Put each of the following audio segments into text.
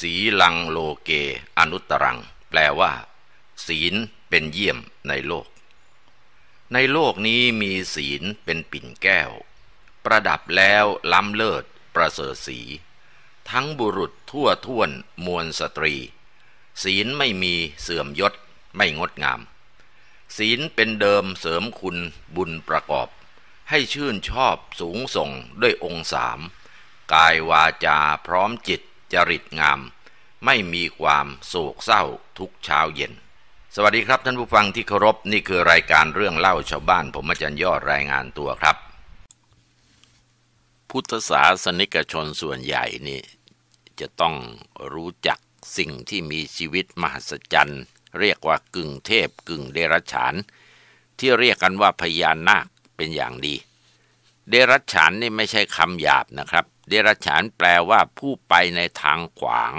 สีลังโลเก อนุตรัง แปลว่า ศีลเป็นเยี่ยมในโลก ในโลกนี้มีศีลเป็นปิ่นแก้ว ประดับแล้วล้ำเลิศประเสริฐสี ทั้งบุรุษทั่วท่วนมวลสตรี ศีลไม่มีเสื่อมยศไม่งดงาม ศีลเป็นเดิมเสริมคุณบุญประกอบ ให้ชื่นชอบสูงส่งด้วยองค์สาม กายวาจาพร้อมจิตจริตงามไม่มีความโศกเศร้าทุกเช้าเย็น สวัสดีครับท่านผู้ฟังที่เคารพนี่คือรายการเรื่องเล่าชาวบ้าน ผมอาจารย์ยอดรายงานตัวครับ พุทธศาสนิกชนส่วนใหญ่นี่ จะต้องรู้จักสิ่งที่มีชีวิตมหัศจรรย์เรียกว่ากึ่งเทพกึ่งเดรัจฉานที่เรียกกันว่าพญานาคเป็นอย่างดีเดรัจฉานนี่ไม่ใช่คำหยาบนะครับเดรัจฉานแปลว่าผู้ไปในทางขวาง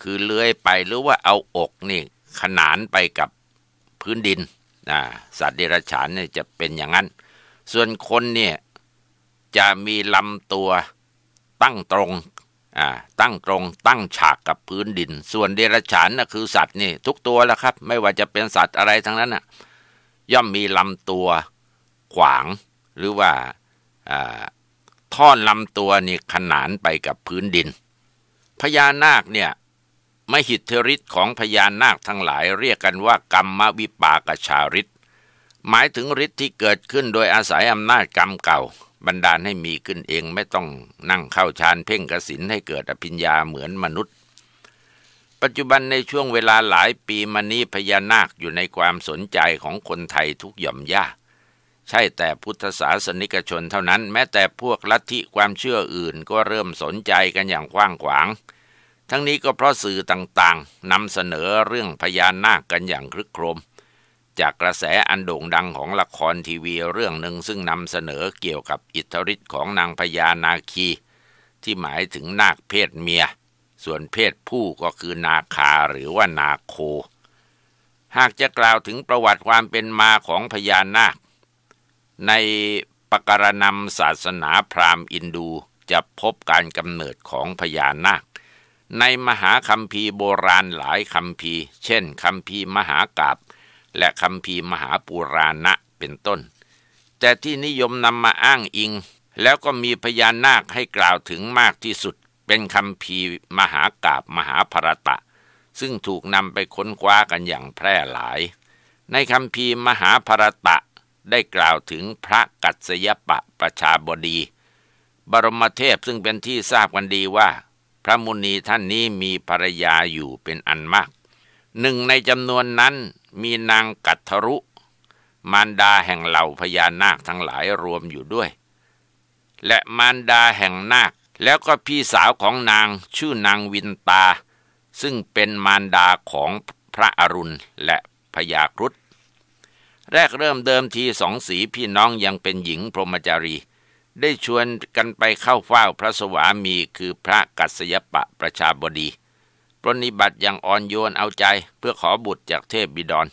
คือเลื้อยไปหรือว่าเอาอกนี่ ขนานไปกับพื้นดินนะสัตว์เดรัจฉานเนี่ยจะเป็นอย่างนั้น ส่วนคนเนี่ยจะมีลำตัวตั้งตรงตั้งตรง ตั้งฉากกับพื้นดิน ส่วนเดรัจฉานนะคือสัตว์นี่ทุกตัวแล้วครับ ไม่ว่าจะเป็นสัตว์อะไรทั้งนั้นนะย่อมมีลำตัวขวาง หรือว่าท่อนลำตัวนี่ขนานไปกับพื้นดิน พญานาคเนี่ย มหิทธิฤทธิ์ของพญานาคทั้งหลายเรียกกันว่ากรรมวิปากชาฤทธิ์หมายถึงฤทธิ์ที่เกิดขึ้นโดยอาศัยอำนาจกรรมเก่าบันดาลให้มีขึ้นเองไม่ต้องนั่งเข้าฌานเพ่งกสินให้เกิดอภิญญาเหมือนมนุษย์ ปัจจุบันในช่วงเวลาหลายปีมานี้พญานาคอยู่ในความสนใจของคนไทยทุกหย่อมย่าใช่ แต่พุทธศาสนิกชนเท่านั้นแม้แต่พวกลัทธิความเชื่ออื่นก็เริ่มสนใจกันอย่างกว้างขวาง ทั้งนี้ก็เพราะสื่อต่างๆ นำเสนอเรื่องพญานาคกันอย่างคลึกโครม จากกระแสอันโด่งดังของละครทีวีเรื่องหนึ่งซึ่งนำเสนอเกี่ยวกับอิทธิฤทธิ์ของนางพญานาคีที่หมายถึงนาคเพศเมีย ส่วนเพศผู้ก็คือนาคาหรือว่านาโค หากจะกล่าวถึงประวัติความเป็นมาของพญานาคในปกรณำศาสนาพราหมณ์อินดูจะพบการกำเนิดของพญานาค ในมหาคัมภีร์โบราณหลายคัมภีร์เช่นคัมภีร์มหากาบและคัมภีร์มหาปูราณะเป็นต้นแต่ที่นิยมนำมาอ้างอิง แล้วก็มีพญานาคให้กล่าวถึงมากที่สุดเป็นคัมภีร์มหากาบมหาภรตะ ซึ่งถูกนำไปค้นคว้ากันอย่างแพร่หลาย ในคัมภีร์มหาภรตะได้กล่าวถึงพระกัจสยปะประชาบดี บรมเทพซึ่งเป็นที่ทราบกันดีว่า พระมุนีท่านนี้มีภรรยาอยู่เป็นอันมาก หนึ่งในจำนวนนั้นมีนางกัทรุ มารดาแห่งเหล่าพญานาคทั้งหลายรวมอยู่ด้วย และมารดาแห่งนาคแล้วก็พี่สาวของนางชื่อนางวินตา ซึ่งเป็นมารดาของพระอรุณและพญาครุฑแรกเริ่มเดิมทีสองสีพี่น้องยังเป็นหญิงพรหมจารี ได้ชวนกันไปเข้าเฝ้าพระสวามีคือพระกัสยปะประชาบดีปรนิบัติอย่างอ่อนโยนเอาใจเพื่อขอบุตรจากเทพบิดร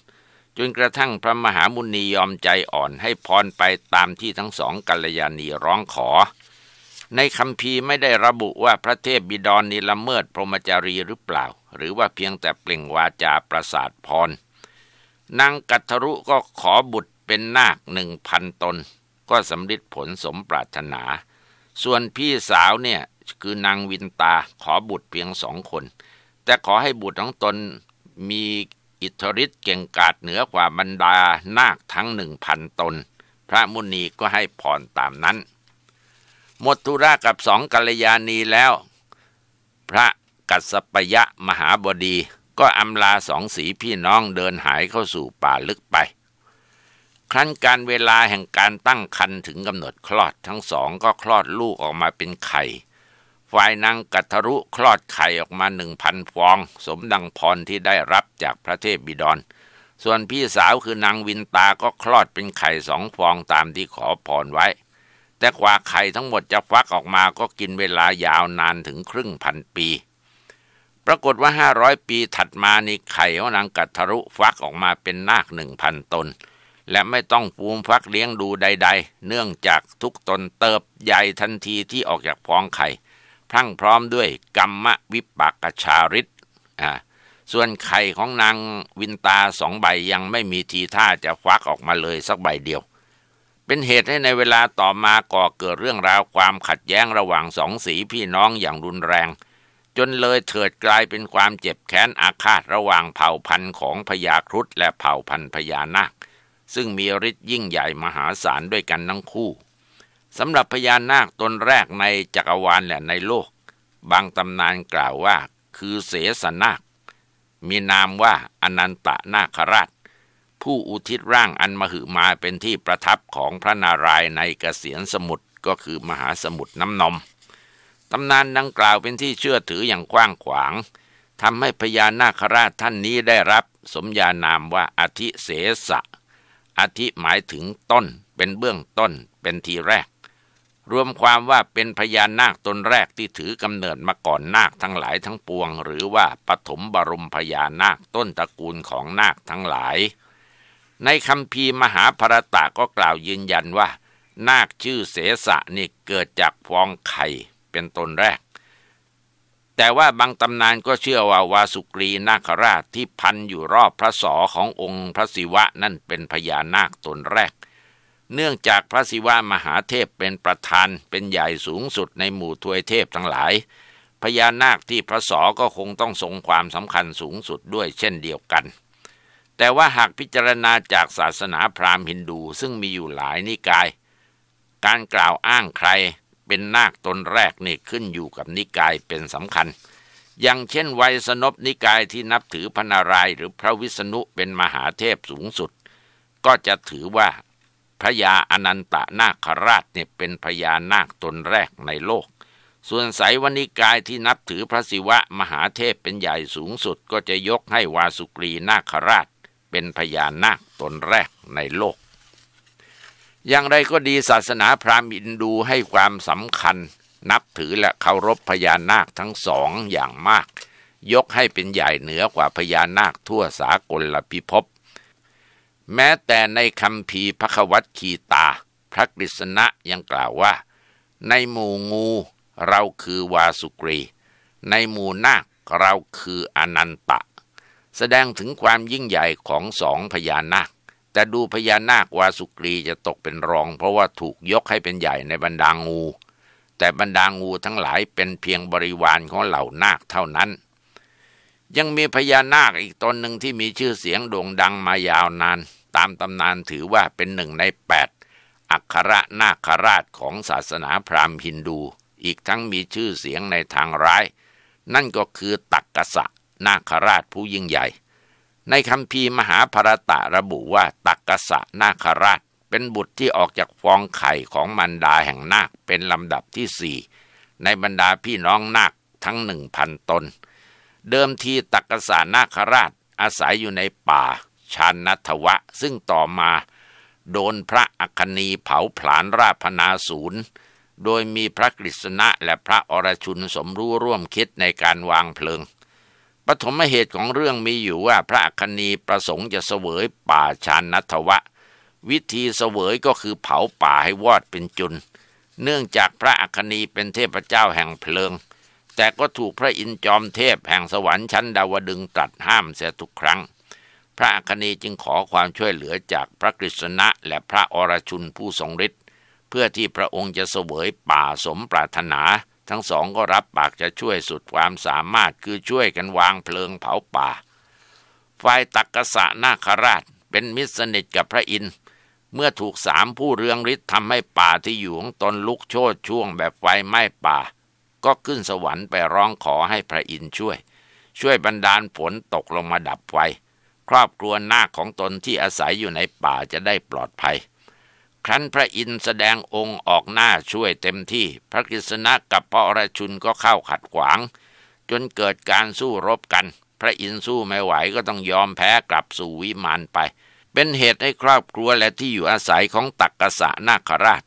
จนกระทั่งพระมหามุนียอมใจอ่อนให้พรไปตามที่ทั้งสองกัลยาณีร้องขอ ในคำพีไม่ได้ระบุว่าพระเทพบิดรนนิลเมิดพรหมจารีหรือเปล่า หรือว่าเพียงแต่เปล่งวาจาประสาทพรนางกัทรุก็ขอบุตรเป็นนาคหนึ่งพันตน ก็สำลิดผลสมปรารถนา ส่วนพี่สาวเนี่ยคือนางวินตาขอบุตรเพียงสองคน แต่ขอให้บุตรของตน มีอิทธิฤทธิ์เก่งกาจเหนือกว่าบรรดานาคทั้งหนึ่งพันตน พระมุนีก็ให้พรตามนั้น หมดธุระกับสองกัลยาณีแล้ว พระกัสปยะมหาบดีก็อำลาสองสีพี่น้องเดินหายเข้าสู่ป่าลึกไป ครั้นการเวลาแห่งการตั้งคันถึงกำหนดคลอดทั้งสองก็คลอดลูกออกมาเป็นไข่ฝ่ายนางกัทรุคลอดไข่ออกมาหนึ่งพันฟอง สมดังพรที่ได้รับจากพระเทพบิดร ส่วนพี่สาวคือนางวินตาก็คลอดเป็นไข่สองฟองตามที่ขอพรไว้ แต่กว่าไข่ทั้งหมดจะฟักออกมาก็กินเวลายาวนานถึงครึ่งพันปีปรากฏว่า 500 ปีถัดมานี่ไข่ของนางกัทรุฟักออกมาเป็นนาคหนึ่งพันตน และไม่ต้องปูมฟักเลี้ยงดูใด ๆ เนื่องจากทุกตนเติบใหญ่ทันทีที่ออกจากฟองไข่พรั่งพร้อมด้วยกรรมวิปากชาริตอ่าส่วนไข่ของนางวินตาสองใบยังไม่มีทีท่าจะฟักออกมาเลยสักใบเดียว เป็นเหตุให้ในเวลาต่อมาก่อเกิดเรื่องราวความขัดแย้งระหว่างสองสีพี่น้องอย่างรุนแรงจนเลยเถิดกลายเป็นความเจ็บแค้นอาฆาตระหว่างเผ่าพันธุ์ของพญาครุฑและเผ่าพันธุ์พญานาค ซึ่งมีฤทธิ์ยิ่งใหญ่มหาศาลด้วยกันทั้งคู่ สำหรับพญานาคตนแรกในจักรวาลและในโลก บางตำนานกล่าวว่าคือเสสนาค มีนามว่าอนันตนาคราช ผู้อุทิศร่างอันมหึมาเป็นที่ประทับของพระนารายณ์ในกเกษียณสมุทรก็คือมหาสมุทรน้ำนมตำนานดังกล่าวเป็นที่เชื่อถืออย่างกว้างขวาง ทำให้พญานาคราชท่านนี้ได้รับ สมญานามว่าอธิเสสะอธิหมายถึงต้น เป็นเบื้องต้น เป็นทีแรก รวมความว่าเป็นพญานาคตนแรกที่ถือกำเนิดมาก่อนนาคทั้งหลายทั้งปวง หรือว่าปฐมบรมพญานาคต้นตระกูลของนาคทั้งหลาย ในคำพีมหาภรตะก็กล่าวยืนยันว่า นาคชื่อเสสะนี่เกิดจากฟองไข่เป็นตนแรก แต่ว่าบางตำนานก็เชื่อว่าวาสุกรีนาคราชที่พันอยู่รอบพระศอขององค์พระศิวะนั่นเป็นพญานาคตนแรก เนื่องจากพระศิวะมหาเทพเป็นประธานเป็นใหญ่สูงสุดในหมู่ทวยเทพทั้งหลาย พญานาคที่พระศอก็คงต้องทรงความสำคัญสูงสุดด้วยเช่นเดียวกัน แต่ว่าหากพิจารณาจากศาสนาพราหมณ์ฮินดูซึ่งมีอยู่หลายนิกาย การกล่าวอ้างใครเป็นนาคตนแรก นี่ ขึ้นอยู่กับนิกายเป็นสำคัญ อย่างเช่นไวยสนบ นิกายที่นับถือพระนารายณ์หรือพระวิษณุเป็นมหาเทพสูงสุด ก็จะถือว่าพระยาอนันตนาคราชเนี่ยเป็นพญานาคตนแรกในโลก ส่วนสายวณิกายที่นับถือพระศิวะมหาเทพเป็นใหญ่สูงสุด ก็จะยกให้วาสุกรีนาคราช เป็นพญานาคตนแรกในโลกอย่างไรก็ดีศาสนาพราหมณ์อินดูให้ความสำคัญ นับถือและเคารพพญานาคทั้งสองอย่างมาก ยกให้เป็นใหญ่เหนือกว่าพญานาคทั่วสากลลพิภพแม้แต่ในคำพีพระควัตคีตา พระกฤษณะยังกล่าวว่า ในหมู่งูเราคือวาสุกรี ในหมู่นาคเราคืออนันตะ แสดงถึงความยิ่งใหญ่ของสองพญานาคแต่ดูพญานาควาสุกรีจะตกเป็นรองเพราะว่าถูกยกให้เป็นใหญ่ในบรรดางู แต่บรรดางูทั้งหลายเป็นเพียงบริวารของเหล่านาคเท่านั้น ยังมีพญานาคอีกตนหนึ่งที่มีชื่อเสียงโด่งดังมายาวนาน ตามตำนานถือว่าเป็นหนึ่งในแปดอัครนาคราชของศาสนาพราหมณ์ฮินดู อีกทั้งมีชื่อเสียงในทางร้าย นั่นก็คือตักกะสะนาคราชผู้ยิ่งใหญ่ในคำพีมหาภรตะระบุว่า ตักกสะนาคราช เป็นบุตรที่ออกจากฟองไข่ของมันดาแห่งนาคเป็นลำดับที่สี่ในบรรดาพี่น้องนาคทั้งหนึ่งพันตน เดิมทีตักกสะนาคราชอาศัยอยู่ในป่า ชานนัทวะซึ่งต่อมาโดนพระอัคนีเผาผลาญราพนาศูนย์โดยมีพระกฤษณะและพระอรชุนสมรู้ร่วมคิดในการวางเพลิงปฐมเหตุของเรื่องมีอยู่ว่าพระคณีประสงค์จะเสวยป่าชานนัทวะ วิธีเสวยก็คือเผาป่าให้วอดเป็นจุนเนื่องจากพระอคณีเป็นเทพเจ้าแห่งเพลิง แต่ก็ถูกพระอินทร์จอมเทพแห่งสวรรค์ชั้นดาวดึงตรัดห้ามเสียทุกครั้ง พระอคณีจึงขอความช่วยเหลือจากพระกฤษณะและพระอรชุนผู้ทรงฤทธิ์เพื่อที่พระองค์จะเสวยป่าสมปรารถนาทั้งสองก็รับปากจะช่วยสุดความสามารถคือช่วยกันวางเพลิงเผาป่าฝ่ายตักกษะนาคราช เป็นมิตรสนิทกับพระอินทร์เมื่อถูกสามผู้เรืองฤทธิ์ทำให้ป่าที่อยู่ของตนลุกโชนช่วงแบบไฟไหม้ป่า ก็ขึ้นสวรรค์ไปร้องขอให้พระอินทร์ช่วย ช่วยบรรดาลฝนตกลงมาดับไฟครอบครัวนาคของตนที่อาศัยอยู่ในป่าจะได้ปลอดภัยครั้นพระอินทร์แสดงองค์ออกหน้าช่วยเต็มที่ พระกฤษณะกับพระอรชุนก็เข้าขัดขวาง จนเกิดการสู้รบกัน พระอินทร์สู้ไม่ไหวก็ต้องยอมแพ้กลับสู่วิมานไป เป็นเหตุให้ครอบครัวและที่อยู่อาศัยของตักกษะนาคราช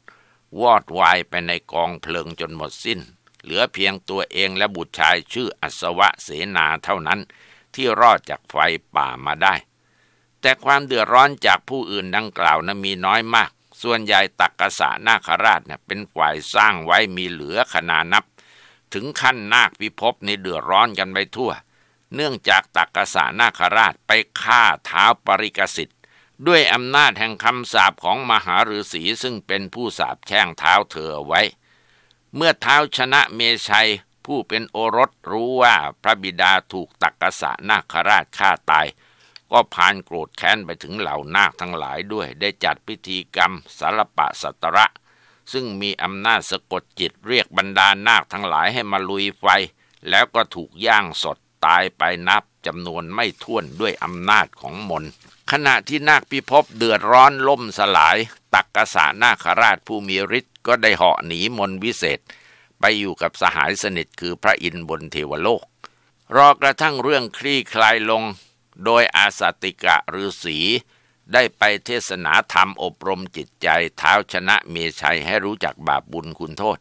วอดวายไปในกองเพลิงจนหมดสิน้น เหลือเพียงตัวเองและบุตรชายชื่ออัศวะเสนาเท่านั้น ที่รอดจากไฟป่ามาได้ แต่ความเดือดร้อนจากผู้อื่นดังกล่าวนะั้นมีน้อยมากส่วนใหญ่ตักกษานาคราชเนี่ยเป็นฝ่ายสร้างไว้มีเหลือขนานับ ถึงขั้นนาคพิภพในเดือดร้อนกันไปทั่ว เนื่องจากตักกษานาคราชไปฆ่าเท้าปริกสิทธิ์ ด้วยอำนาจแห่งคำสาปของมหาฤาษีซึ่งเป็นผู้สาปแช่งเท้าเธอไว้ เมื่อเท้าชนะเมชัยผู้เป็นโอรสรู้ว่าพระบิดาถูกตักกษานาคราชฆ่าตายก็พานโกรธแค้นไปถึงเหล่านาคทั้งหลายด้วยได้จัดพิธีกรรมสารปะสัตระ ซึ่งมีอำนาจสะกดจิตเรียกบรรดานาคทั้งหลายให้มาลุยไฟ แล้วก็ถูกย่างสดตายไปนับจำนวนไม่ถ้วนด้วยอำนาจของมนขณะที่นาคพิภพเดือดร้อนล่มสลาย ตักกษานาคราชผู้มีฤทธิ์ก็ได้เหาะหนีมนวิเศษ ไปอยู่กับสหายสนิทคือพระอินทร์บนเทวโลก รอกระทั่งเรื่องคลี่คลายลงโดยอาสาติกะฤาษีได้ไปเทศนาธรรมอบรมจิตใจเท้าชนะเมชัยให้รู้จักบาปบุญคุณโทษ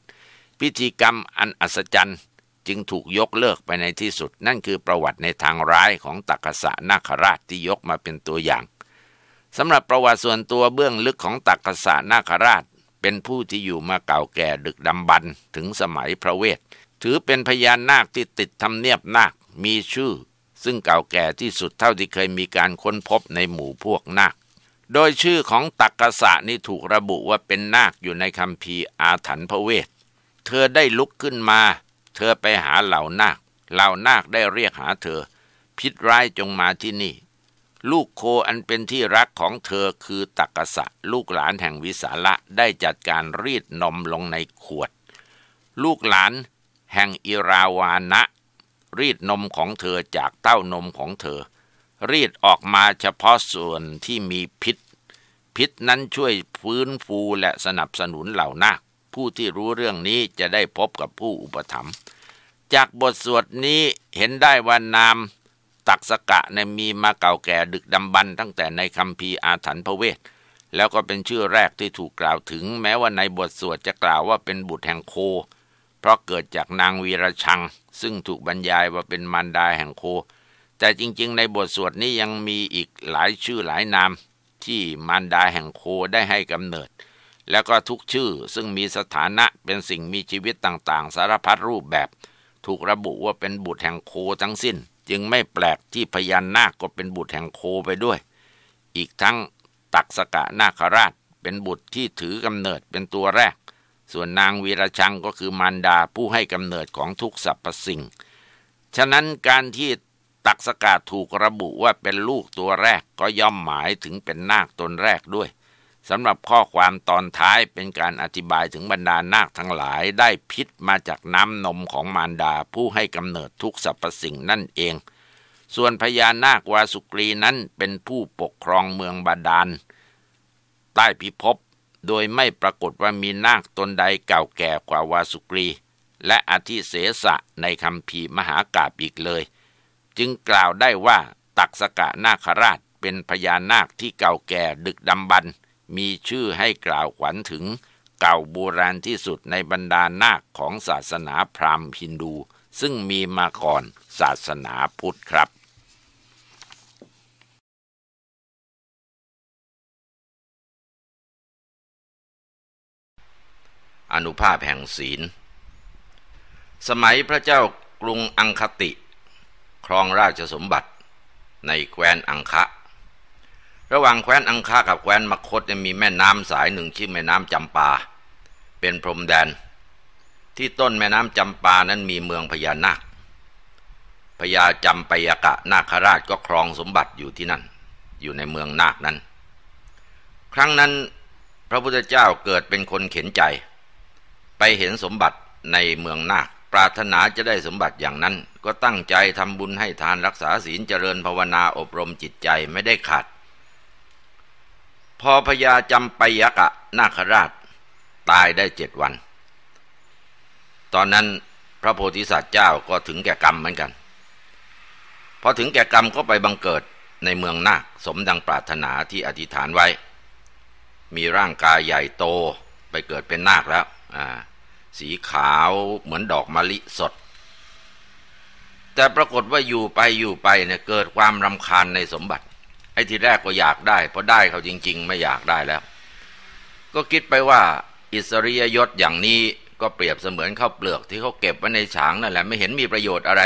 พิธีกรรมอันอัศจรรย์จึงถูกยกเลิกไปในที่สุด นั่นคือประวัติในทางร้ายของตักษะนาคราชที่ยกมาเป็นตัวอย่าง สำหรับประวัติส่วนตัวเบื้องลึกของตักษะนาคราช เป็นผู้ที่อยู่มาเก่าแก่ดึกดำบรรถึงสมัยพระเวท ถือเป็นพญานนาคที่ติดทำเนียบนาคมีชื่อซึ่งเก่าแก่ที่สุดเท่าที่เคยมีการค้นพบในหมู่พวกนาค โดยชื่อของตักกษะนี่ถูกระบุว่าเป็นนาคอยู่ในคำพีอาถรรพ์พระเวท เธอได้ลุกขึ้นมา เธอไปหาเหล่านาค เหล่านาคได้เรียกหาเธอ พิษร้ายจงมาที่นี่ ลูกโคอันเป็นที่รักของเธอคือตักกษะลูกหลานแห่งวิสาละได้จัดการรีดนมลงในขวด ลูกหลานแห่งอิราวานะรีด นมของเธอจากเต้านมของเธอ รีดออกมาเฉพาะส่วนที่มีพิษ พิษนั้นช่วย ฟื้นฟูและสนับสนุนเหล่านาคผู้ที่รู้เรื่องนี้จะได้พบกับผู้อุปถัมภ์จากบทสวดนี้เห็นได้ว่านาม ตักสกะในมีมาเก่าแก่ดึกดำบรรตั้งแต่ในคำพีอาถรรพ์พระเวท แล้วก็เป็นชื่อแรกที่ถูกกล่าวถึง แม้ว่าในบทสวดจะกล่าวว่าเป็นบุตรแห่งโค เพราะเกิดจากนางวีระชังซึ่งถูกบรรยายว่าเป็นมารดาแห่งโค แต่จริงๆ ในบทสวดนี้ยังมีอีกหลายชื่อหลายนามที่มารดาแห่งโคได้ให้กำเนิด แล้วก็ทุกชื่อซึ่งมีสถานะเป็นสิ่งมีชีวิตต่างๆ สารพัดรูปแบบ ถูกระบุว่าเป็นบุตรแห่งโคทั้งสิ้น จึงไม่แปลกที่พญานาคก็เป็นบุตรแห่งโคไปด้วย อีกทั้งตักสกะนาคราช เป็นบุตรที่ถือกำเนิดเป็นตัวแรกส่วนนางวีรชังก็คือมารดาผู้ให้กำเนิดของทุกสรรพสิ่ง ฉะนั้นการที่ตักสกาถูกระบุว่าเป็นลูกตัวแรกก็ย่อมหมายถึงเป็นนาคตนแรกด้วยสำหรับข้อความตอนท้ายเป็นการอธิบายถึงบรรดานาคทั้งหลายได้พิษมาจากน้ำนมของมารดาผู้ให้กำเนิดทุกสรรพสิ่งนั่นเอง ส่วนพญานาควาสุกรีนั้นเป็นผู้ปกครองเมืองบาดาล ใต้พิภพโดยไม่ปรากฏว่ามีนาคตนใดเก่าแก่กว่าวาสุกรี และอธิเสสะในคำภีมหากาบอีกเลย จึงกล่าวได้ว่าตักสกะนาคราชเป็นพญานาคที่เก่าแก่ดึกดำบรรมีชื่อให้กล่าวขวัญถึงเก่าโบราณที่สุดในบรรดานาคของศาสนาพราหมณ์ฮินดู ซึ่งมีมาก่อนศาสนาพุทธครับอนุภาพแห่งศีล สมัยพระเจ้ากรุงอังคติ ครองราชสมบัติในแคว้นอังคะ ระหว่างแคว้นอังคะกับแคว้นมคธมีแม่น้ำสายหนึ่งชื่อแม่น้ำจำปา เป็นพรมแดน ที่ต้นแม่น้ำจำปานั้นมีเมืองพญานาค พญาจำปยกะนาคราช ก็ครองสมบัติอยู่ที่นั่น อยู่ในเมืองนาคนั้น ครั้งนั้น พระพุทธเจ้าเกิดเป็นคนเข็นใจไปเห็นสมบัติในเมืองนาค ปรารถนาจะได้สมบัติอย่างนั้น ก็ตั้งใจทำบุญให้ทานรักษาศีลเจริญภาวนาอบรมจิตใจไม่ได้ขาด พอพญาจำไปยกะนาคราช ตายได้เจ็ดวัน ตอนนั้นพระโพธิสัตว์เจ้าก็ถึงแก่กรรมเหมือนกัน พอถึงแก่กรรมก็ไปบังเกิดในเมืองนาคสมดังปรารถนาที่อธิษฐานไว้ มีร่างกายใหญ่โตไปเกิดเป็นนาคแล้วสีขาวเหมือนดอกมะลิสด แต่ปรากฏว่าอยู่ไปอยู่ไปเนี่ยเกิดความรำคาญในสมบัติ ไอ้ที่แรกก็อยากได้พอได้เขาจริง ๆ ไม่อยากได้แล้ว ก็คิดไปว่า อิสริยยศอย่างนี้ก็เปรียบเสมือนข้าวเปลือก ที่เขาเก็บไว้ในฉางนั่นแหละไม่เห็นมีประโยชน์อะไร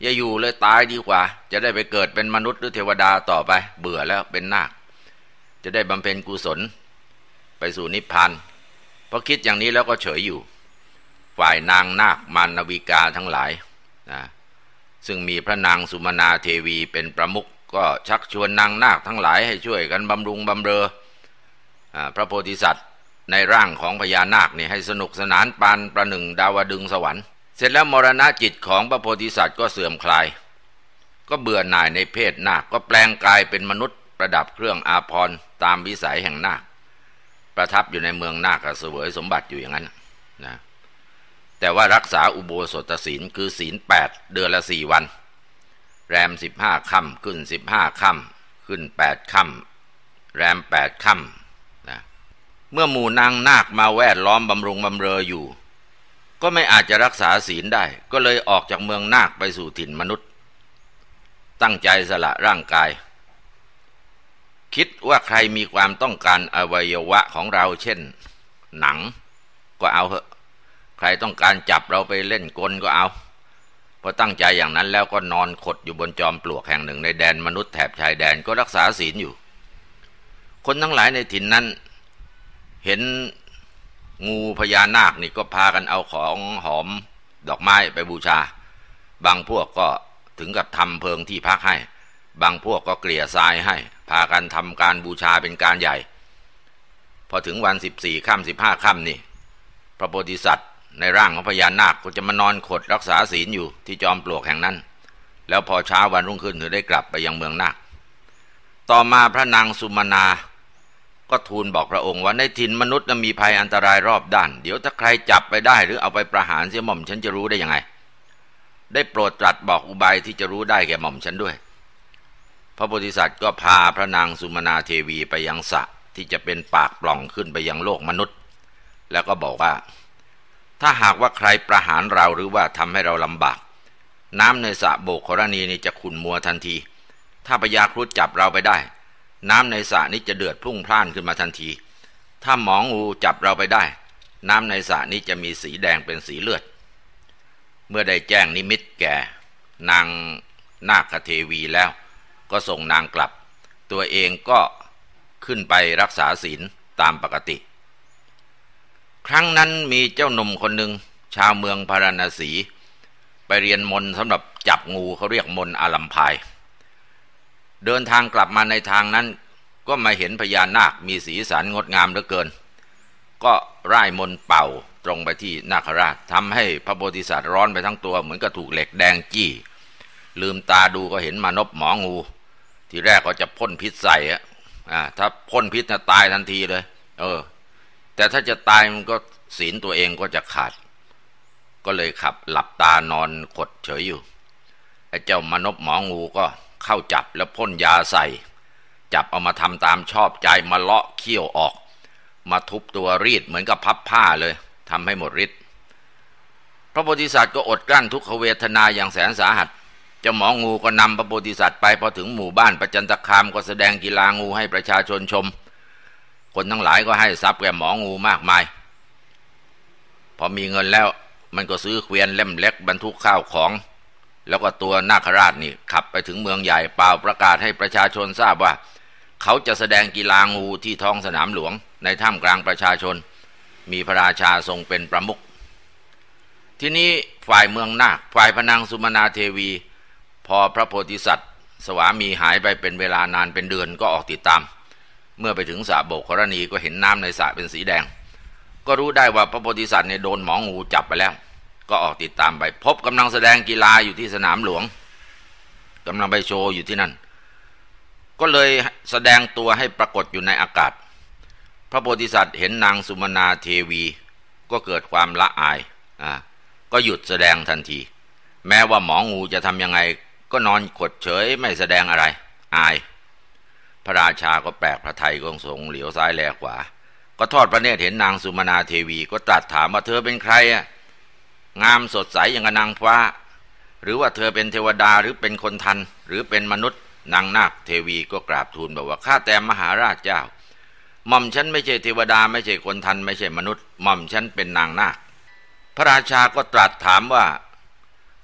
อย่าอยู่เลยตายดีกว่า จะได้ไปเกิดเป็นมนุษย์หรือเทวดาต่อไป เบื่อแล้วเป็นนาค จะได้บำเพ็ญกุศล ไปสู่นิพพานพอคิดอย่างนี้แล้วก็เฉยอยู่ฝ่ายนางนาคมานวิกาทั้งหลายนะซึ่งมีพระนางสุมนาเทวีเป็นประมุขก็ชักชวนนางนาคทั้งหลายให้ช่วยกันบำรุงบำเรอพระโพธิสัตว์ในร่างของพญานาคเนี่ยให้สนุกสนานปานประหนึ่งดาวดึงสวรรค์เสร็จแล้วมรณะจิตของพระโพธิสัตว์ก็เสื่อมคลายก็เบื่อหน่ายในเพศนาคก็แปลงกายเป็นมนุษย์ประดับเครื่องอาภรณ์ตามวิสัยแห่งนาคประทับอยู่ในเมืองนาคเสวย สมบัติอยู่อย่างนั้นนะแต่ว่ารักษาอุโบสถศีลคือศีลแปดเดือนละสี่วัน แรมสิบห้าค่ำขึ้นสิบห้าค่ำขึ้นแปดค่ำแรมแปดค่ำนะเมื่อหมู่นางนาคมาแวดล้อมบำรุงบำเรออยู่ ก็ไม่อาจจะรักษาศีลได้ ก็เลยออกจากเมืองนาคไปสู่ถิ่นมนุษย์ ตั้งใจสละร่างกายคิดว่าใครมีความต้องการอวัยวะของเรา เช่น หนังก็เอาเหอะใครต้องการจับเราไปเล่นกลก็เอาพอตั้งใจอย่างนั้นแล้วก็นอนขดอยู่บนจอมปลวกแห่งหนึ่งในแดนมนุษย์แถบชายแดนก็รักษาศีลอยู่ คนทั้งหลายในถิ่นนั้น เห็นงูพญานาคนี่ก็พากันเอาของหอมดอกไม้ไปบูชา บางพวกก็ถึงกับทำเพิงที่พักให้บางพวกก็เกลี่ยทรายให้ พากันทำการบูชาเป็นการใหญ่ พอถึงวันสิบสี่ค่ำสิบห้าค่ำนี่ พระโพธิสัตว์ ในร่างของพญานาคก็จะมานอนขดรักษาศีลอยู่ที่จอมปลวกแห่งนั้น แล้วพอเช้าวันรุ่งขึ้น ถึงได้กลับไปยังเมืองนาค ต่อมาพระนางสุมาณาก็ทูลบอกพระองค์ว่า ในถิ่นมนุษย์มีภัยอันตรายรอบด้าน เดี๋ยวถ้าใครจับไปได้หรือเอาไปประหารเสียหม่อม ฉันจะรู้ได้ยังไง ได้โปรดตรัสบอกอุบายที่จะรู้ได้แก่หม่อมฉันด้วยพระโพธิสัตว์ก็พาพระนางสุมนาเทวีไปยังสระที่จะเป็นปากปล่องขึ้นไปยังโลกมนุษย์ แล้วก็บอกว่า ถ้าหากว่าใครประหารเราหรือว่าทำให้เราลำบาก น้ำในสระโบกขรณีนี่จะขุ่นมัวทันที ถ้าพญาครุฑจับเราไปได้ น้ำในสระนี้จะเดือดพุ่งพล่านขึ้นมาทันที ถ้าหมองูจับเราไปได้ น้ำในสระนี้จะมีสีแดงเป็นสีเลือด เมื่อได้แจ้งนิมิตแก่ นางนาคเทวีแล้วก็ส่งนางกลับ ตัวเองก็ขึ้นไปรักษาศีลตามปกติ ครั้งนั้นมีเจ้าหนุ่มคนหนึ่งชาวเมืองพาราณสี ไปเรียนมนสำหรับจับงูเขาเรียกมนอาลัมพาย เดินทางกลับมาในทางนั้น ก็มาเห็นพญานาค มีสีสันงดงามเหลือเกิน ก็ร่ายมนเป่าตรงไปที่นาคราชทำให้พระโพธิสัตว์ร้อนไปทั้งตัวเหมือนกับถูกเหล็กแดงจี้ ลืมตาดูก็เห็นมานพหมองูทีแรกก็จะพ่นพิษใส่อะ่ถ้าพ่นพิษนะตายทันทีเลย เออ แต่ถ้าจะตายมันก็ศีลตัวเองก็จะขาด ก็เลยขับหลับตานอนขดเฉยอยู่ ไอ้เจ้ามนบหมองูก็เข้าจับแล้วพ่นยาใส่ จับเอามาทำตามชอบใจมาเลาะเขี้ยวออก มาทุบตัวรีด เหมือนกับพับผ้าเลย ทำให้หมดฤทธิ์พระโพธิสัตว์ก็อดกลั้นทุกขเวทนาอย่างแสนสาหัสจ้าหมองูก็นำพระโพธิสัตว์ไปพอถึงหมู่บ้านประจันตคามก็แสดงกีฬางูให้ประชาชนชม คนทั้งหลายก็ให้ทรัพย์แก่หมองูมากมาย พอมีเงินแล้วมันก็ซื้อเกวียนเล่มเล็กบรรทุกข้าวของ แล้วก็ตัวนาคราชนี่ขับไปถึงเมืองใหญ่เป่าประกาศให้ประชาชนทราบว่า เขาจะแสดงกีฬางูที่ท้องสนามหลวง ในท่ามกลางประชาชน มีพระราชาทรงเป็นประมุขที่นี้ฝ่ายเมืองนาคฝ่ายพนางสุมนาเทวีพอพระโพธิสัตว์สวามีหายไปเป็นเวลานานเป็นเดือนก็ออกติดตาม เมื่อไปถึงสระโบกขรณี ก็เห็นน้ำในสระเป็นสีแดง ก็รู้ได้ว่าพระโพธิสัตว์เนี่ยโดนหมองูจับไปแล้ว ก็ออกติดตามไปพบกำลังแสดงกีฬาอยู่ที่สนามหลวง กำลังไปโชว์อยู่ที่นั่น ก็เลยแสดงตัวให้ปรากฏอยู่ในอากาศ พระโพธิสัตว์เห็นนางสุมนาเทวี ก็เกิดความละอายอ่าก็หยุดแสดงทันที แม้ว่าหมองูจะทำยังไงก็นอนกดเฉยไม่แสดงอะไร อาย พระราชาก็แปลกพระไทยกองสงเหลียวซ้ายแลขวาก็ทอดพระเนตรเห็นนางสุมาณาเทวีก็ตรัสถามว่าเธอเป็นใครอ่ะงามสดใสอย่างนางฟ้าหรือว่าเธอเป็นเทวดาหรือเป็นคนทัน หรือเป็นมนุษย์ นางนาคเทวีก็กราบทูลบอกว่าข้าแต่มหาราชเจ้าหม่อมฉันไม่ใช่เทวดา ไม่ใช่คนทัน ไม่ใช่มนุษย์หม่อมฉันเป็นนางนาคพระราชาก็ตรัสถามว่า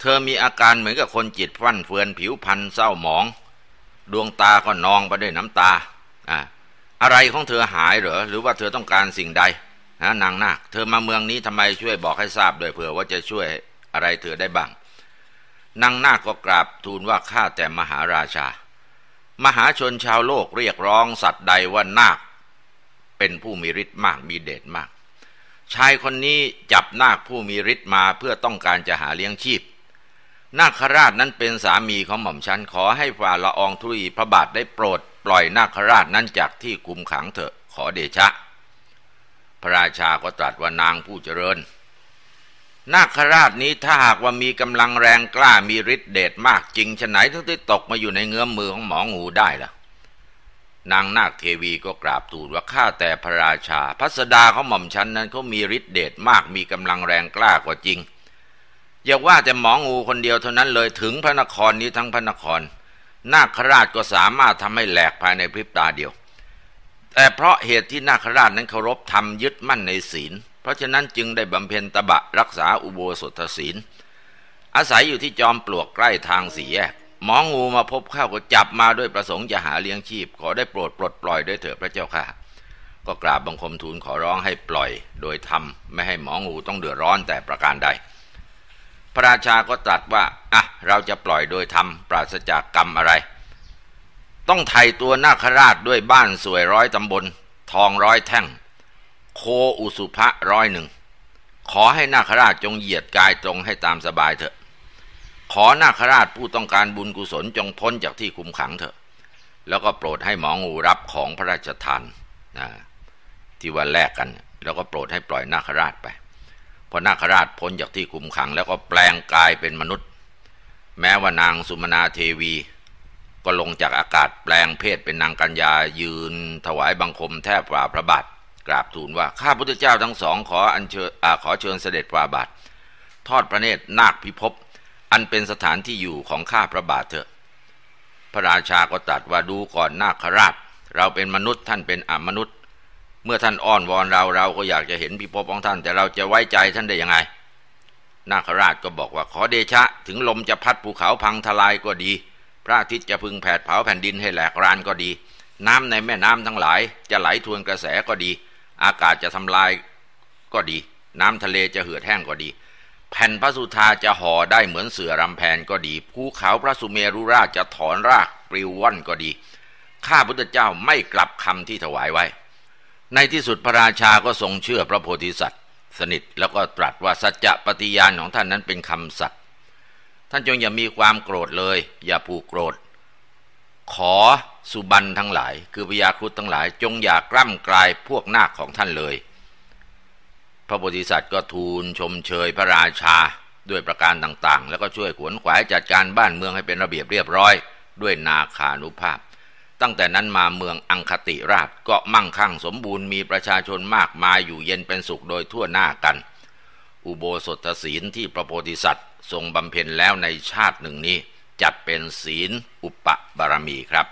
เธอมีอาการเหมือนกับคนจิตฟั่นเฟือนผิวพันเศร้าหมอง ดวงตาก็นองไปด้วยน้ำตา อ่า อะไรของเธอหายเหรอ หรือว่าเธอต้องการสิ่งใดนะนางนาค เธอมาเมืองนี้ทำไมช่วยบอกให้ทราบด้วยเผื่อว่าจะช่วยอะไรเธอได้บ้าง นางนาคก็กราบทูลว่าข้าแต่มหาราชา มหาชนชาวโลกเรียกร้องสัตว์ใดว่านาค เป็นผู้มีฤทธิ์มากมีเดชมาก ชายคนนี้จับนาคผู้มีฤทธิ์มาเพื่อต้องการจะหาเลี้ยงชีพนาคราชนั้นเป็นสามีของหม่อมชันขอให้ฝ่าละอองธุลีพระบาทได้โปรดปล่อยนาคราชนั้นจากที่กุมขังเถอะขอเดชะ พระราชาก็ตรัสว่านางผู้เจริญ นาคราชนี้ถ้าหากว่ามีกำลังแรงกล้ามีฤทธิเดชมากจริงฉะไหนถึงได้ตกมาอยู่ในเงื้อมมือของหมองูได้ล่ะนางนาคเทวีก็กราบทูลว่าข้าแต่พระราชาพัสดาเขาหม่อมชันนั้นเขามีฤทธิเดชมากมีกำลังแรงกล้ากว่าจริงอย่าว่าแต่หมองูคนเดียวเท่านั้นเลยถึงพระนครนี้ทั้งพระนคร นาคราชก็สามารถทำให้แหลกภายในพริบตาเดียว แต่เพราะเหตุที่นาคราชนั้นเคารพธรรมยึดมั่นในศีล เพราะฉะนั้นจึงได้บำเพ็ญตบะรักษาอุโบสถศีล อาศัยอยู่ที่จอมปลวกใกล้ทางสีแยกหมองูมาพบข้าวก็จับมาด้วยประสงค์จะหาเลี้ยงชีพ ขอได้โปรดปลดปล่อยด้วยเถิดพระเจ้าค่ะ ก็กราบบังคมทูลขอร้องให้ปล่อย โดยทำไม่ให้หมองูต้องเดือดร้อนแต่ประการใดพระราชาก็ตรัสว่าอ่ะเราจะปล่อยโดยธรรมปราศจากกรรมอะไร ต้องไถ่ตัวนาคราชด้วยบ้านสวยร้อยตำบลทองร้อยแท่ง โคอุสุภะร้อยหนึ่งขอให้นาคราชจงเหยียดกายตรงให้ตามสบายเถอะ ขอนาคราชผู้ต้องการบุญกุศลจงพ้นจากที่คุมขังเถอะ แล้วก็โปรดให้หมองูรับของพระราชทานนะที่วันแรกกัน แล้วก็โปรดให้ปล่อยนาคราชไปพอนาคราชพ้นจากที่คุมขัง แล้วก็แปลงกายเป็นมนุษย์ แม้ว่านางสุมนาเทวี ก็ลงจากอากาศแปลงเพศเป็นนางกัญญา ยืนถวายบังคมแทบฝ่าพระบาทกราบทูลว่าข้าพุทธเจ้าทั้งสองขออัญเชิญขอเชิญเสด็จฝ่าบาททอดพระเนตรนาคพิภพ อันเป็นสถานที่อยู่ของข้าพระบาทเถอะ พระราชาก็ตรัสว่าดูก่อนนาคราช เราเป็นมนุษย์ท่านเป็นอมนุษย์มื่อท่านอ้อนวอนเราเราก็อยากจะเห็นพิภพของท่านแต่เราจะไว้ใจท่านได้ยังไงนาคราชก็บอกว่าขอเดชะ ถึงลมจะพัดภูเขาพังทลายก็ดี พระอาทิตย์จะพึงแผดเผาแผ่นดินให้แหลกรานก็ดี น้ำในแม่น้ำทั้งหลาย จะไหลทวนกระแสก็ดี อากาศจะทำลายก็ดี น้ำทะเลจะเหือดแห้งก็ดี แผ่นพระสุธาจะห่อได้เหมือนเสือรำแผนก็ดีภูเขาพระสุเมรุราชจะถอนรากปลิวว่อนก็ดีข้าพุทธเจ้าไม่กลับคำที่ถวายไว้ในที่สุดพระราชาก็ทรงเชื่อพระโพธิสัตว์ สนิทแล้วก็ตรัสว่าสัจจะปฏิญาณของท่านนั้นเป็นคำสัตย์ท่านจงอย่ามีความโกรธเลย อย่าผูกโกรธ ขอสุบันทั้งหลาย คือพยาครุฑทั้งหลาย จงอย่ากล้ำกลายพวกนาคของท่านเลย พระโพธิสัตว์ก็ทูลชมเชยพระราชาด้วยประการต่างๆ แล้วก็ช่วยขวนขวายจัดการบ้านเมืองให้เป็นระเบียบเรียบร้อย ด้วยนาคานุภาพตั้งแต่นั้นมาเมืองอังคติราชก็มั่งคั่งสมบูรณ์มีประชาชนมากมายอยู่เย็นเป็นสุขโดยทั่วหน้ากัน อุโบสถศีลที่พระโพธิสัตว์ทรงบำเพ็ญแล้วในชาติหนึ่งนี้ จัดเป็นศีลอุปบารมีครับ